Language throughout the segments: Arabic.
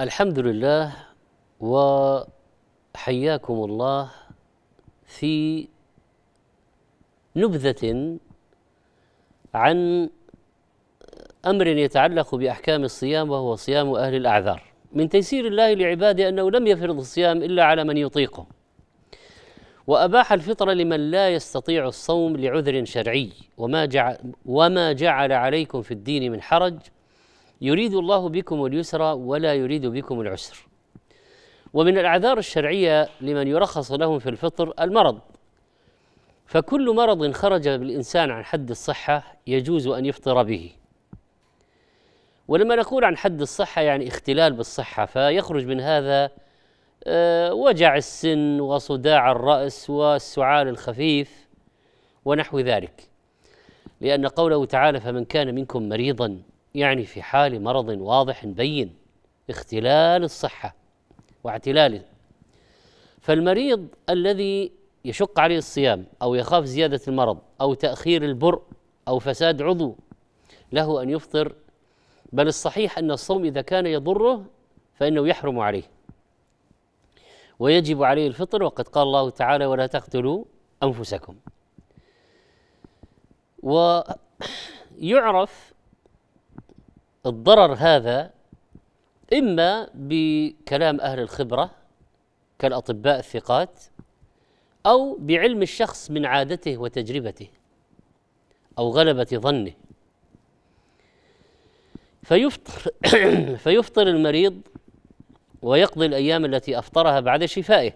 الحمد لله وحياكم الله في نبذة عن أمر يتعلق بأحكام الصيام وهو صيام أهل الأعذار من تيسير الله لعباده أنه لم يفرض الصيام إلا على من يطيقه وأباح الفطر لمن لا يستطيع الصوم لعذر شرعي وما جعل, وما جعل عليكم في الدين من حرج يريد الله بكم اليسر ولا يريد بكم العسر ومن الاعذار الشرعيه لمن يرخص لهم في الفطر المرض فكل مرض خرج بالانسان عن حد الصحه يجوز ان يفطر به ولما نقول عن حد الصحه يعني اختلال بالصحه فيخرج من هذا آه، وجع السن وصداع الراس والسعال الخفيف ونحو ذلك لان قوله تعالى فمن كان منكم مريضا يعني في حال مرض واضح بين اختلال الصحه واعتلاله فالمريض الذي يشق عليه الصيام او يخاف زياده المرض او تاخير البرء او فساد عضو له ان يفطر بل الصحيح ان الصوم اذا كان يضره فانه يحرم عليه ويجب عليه الفطر وقد قال الله تعالى ولا تقتلوا انفسكم ويعرف الضرر هذا إما بكلام أهل الخبرة كالأطباء الثقات أو بعلم الشخص من عادته وتجربته أو غلبة ظنه فيفطر فيفطر المريض ويقضي الأيام التي أفطرها بعد شفائه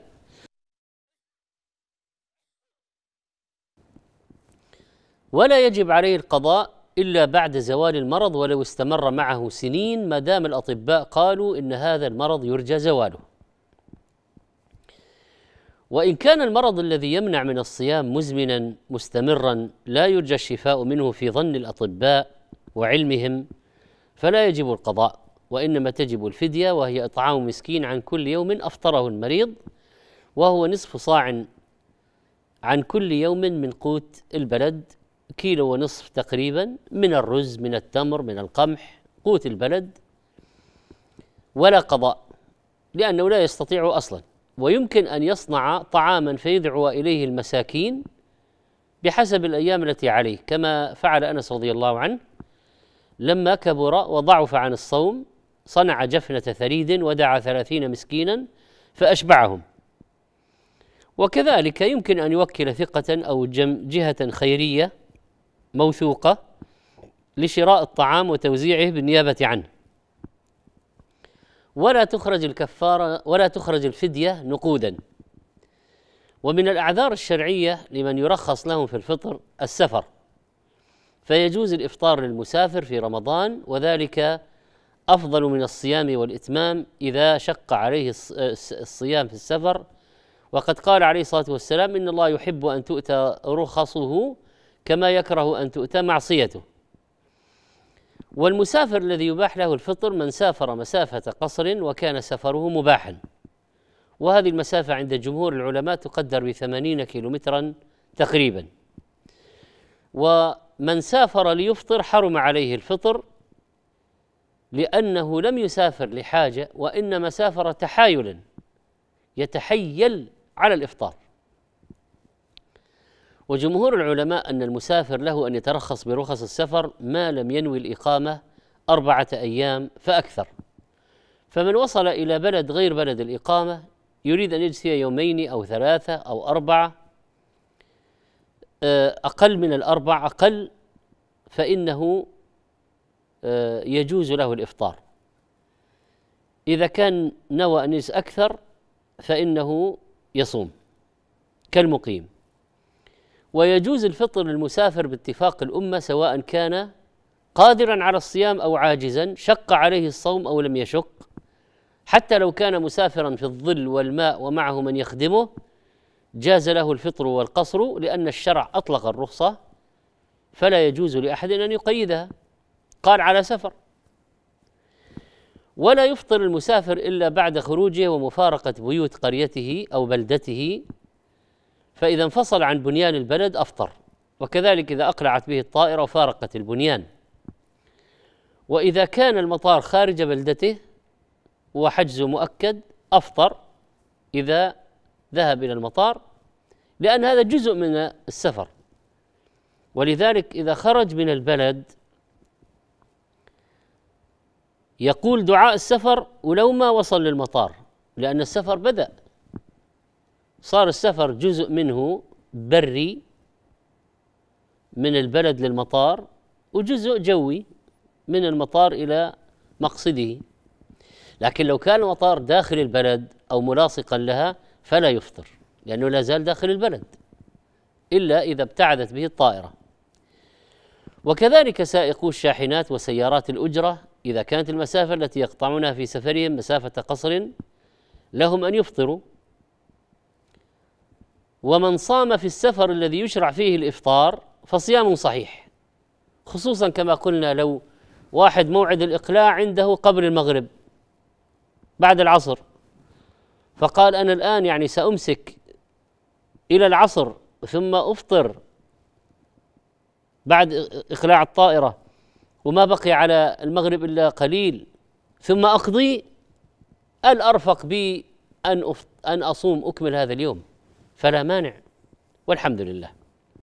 ولا يجب عليه القضاء إلا بعد زوال المرض ولو استمر معه سنين ما دام الأطباء قالوا إن هذا المرض يرجى زواله وإن كان المرض الذي يمنع من الصيام مزمنا مستمرا لا يرجى الشفاء منه في ظن الأطباء وعلمهم فلا يجب القضاء وإنما تجب الفدية وهي إطعام مسكين عن كل يوم أفطره المريض وهو نصف صاع عن كل يوم من قوت البلد كيلو ونصف تقريبا من الرز من التمر من القمح قوت البلد ولا قضاء لأنه لا يستطيع أصلا ويمكن أن يصنع طعاما فيدعو إليه المساكين بحسب الأيام التي عليه كما فعل أنس رضي الله عنه لما كبر وضعف عن الصوم صنع جفنة ثريد ودعا ثلاثين مسكينا فأشبعهم وكذلك يمكن أن يوكل ثقة أو جهة خيرية موثوقة لشراء الطعام وتوزيعه بالنيابة عنه ولا تخرج الكفارة ولا تخرج الفدية نقودا ومن الأعذار الشرعية لمن يرخص لهم في الفطر السفر فيجوز الإفطار للمسافر في رمضان وذلك أفضل من الصيام والإتمام إذا شق عليه الصيام في السفر وقد قال عليه الصلاة والسلام إن الله يحب أن تؤتى رخصه كما يكره أن تؤتى معصيته والمسافر الذي يباح له الفطر من سافر مسافة قصر وكان سفره مباحا وهذه المسافة عند جمهور العلماء تقدر بثمانين كيلومترا تقريبا ومن سافر ليفطر حرم عليه الفطر لأنه لم يسافر لحاجة وإنما سافر تحايلا يتحيل على الإفطار وجمهور العلماء أن المسافر له أن يترخص برخص السفر ما لم ينوي الإقامة أربعة أيام فأكثر فمن وصل إلى بلد غير بلد الإقامة يريد أن يجزي يومين أو ثلاثة أو أربعة آه، أقل من الأربع أقل فإنه آه، يجوز له الإفطار إذا كان نوى أن يجلس أكثر فإنه يصوم كالمقيم ويجوز الفطر للمسافر باتفاق الامه سواء كان قادرا على الصيام او عاجزا شق عليه الصوم او لم يشق حتى لو كان مسافرا في الظل والماء ومعه من يخدمه جاز له الفطر والقصر لان الشرع اطلق الرخصه فلا يجوز لاحد ان يقيدها قال على سفر ولا يفطر المسافر الا بعد خروجه ومفارقه بيوت قريته او بلدته فإذا انفصل عن بنيان البلد أفطر وكذلك إذا أقلعت به الطائرة وفارقت البنيان وإذا كان المطار خارج بلدته وحجزه مؤكد أفطر إذا ذهب إلى المطار لأن هذا جزء من السفر ولذلك إذا خرج من البلد يقول دعاء السفر ولو ما وصل للمطار لأن السفر بدأ صار السفر جزء منه بري من البلد للمطار وجزء جوي من المطار الى مقصده لكن لو كان المطار داخل البلد او ملاصقا لها فلا يفطر لانه لا زال داخل البلد الا اذا ابتعدت به الطائره وكذلك سائقو الشاحنات وسيارات الاجره اذا كانت المسافه التي يقطعونها في سفرهم مسافه قصر لهم ان يفطروا ومن صام في السفر الذي يشرع فيه الافطار فصيام صحيح خصوصا كما قلنا لو واحد موعد الاقلاع عنده قبل المغرب بعد العصر فقال انا الان يعني سامسك الى العصر ثم افطر بعد اقلاع الطائره وما بقي على المغرب الا قليل ثم اقضي الارفق بي ان أن اصوم اكمل هذا اليوم فلا مانع والحمد لله